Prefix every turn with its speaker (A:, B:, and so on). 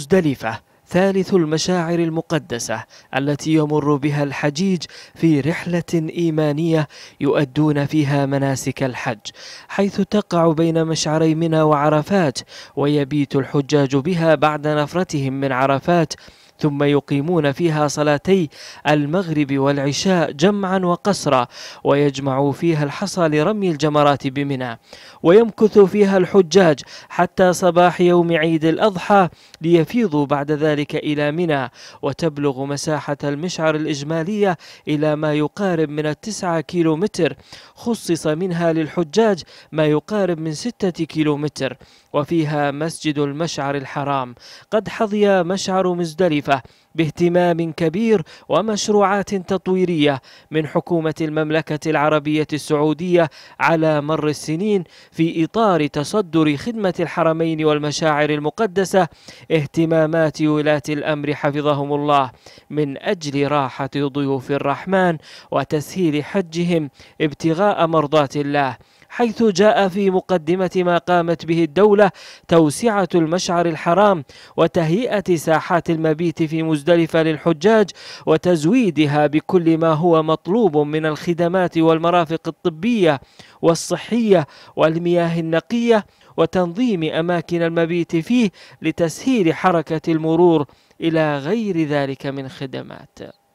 A: مزدلفة ثالث المشاعر المقدسة التي يمر بها الحجيج في رحلة إيمانية يؤدون فيها مناسك الحج حيث تقع بين مشعري منى وعرفات ويبيت الحجاج بها بعد نفرتهم من عرفات ثم يقيمون فيها صلاتي المغرب والعشاء جمعا وقصرا ويجمعوا فيها الحصى لرمي الجمرات بمنى ويمكث فيها الحجاج حتى صباح يوم عيد الأضحى ليفيضوا بعد ذلك إلى منى وتبلغ مساحة المشعر الإجمالية إلى ما يقارب من التسعة كيلومتر خصص منها للحجاج ما يقارب من ستة كيلومتر وفيها مسجد المشعر الحرام قد حظي مشعر مزدلفة مختلفة باهتمام كبير ومشروعات تطويرية من حكومة المملكة العربية السعودية على مر السنين في إطار تصدر خدمة الحرمين والمشاعر المقدسة اهتمامات ولاة الأمر حفظهم الله من أجل راحة ضيوف الرحمن وتسهيل حجهم ابتغاء مرضاة الله حيث جاء في مقدمة ما قامت به الدولة توسعة المشعر الحرام وتهيئة ساحات المبيت في مزدلفة للحجاج وتزويدها بكل ما هو مطلوب من الخدمات والمرافق الطبية والصحية والمياه النقية وتنظيم أماكن المبيت فيه لتسهيل حركة المرور إلى غير ذلك من خدمات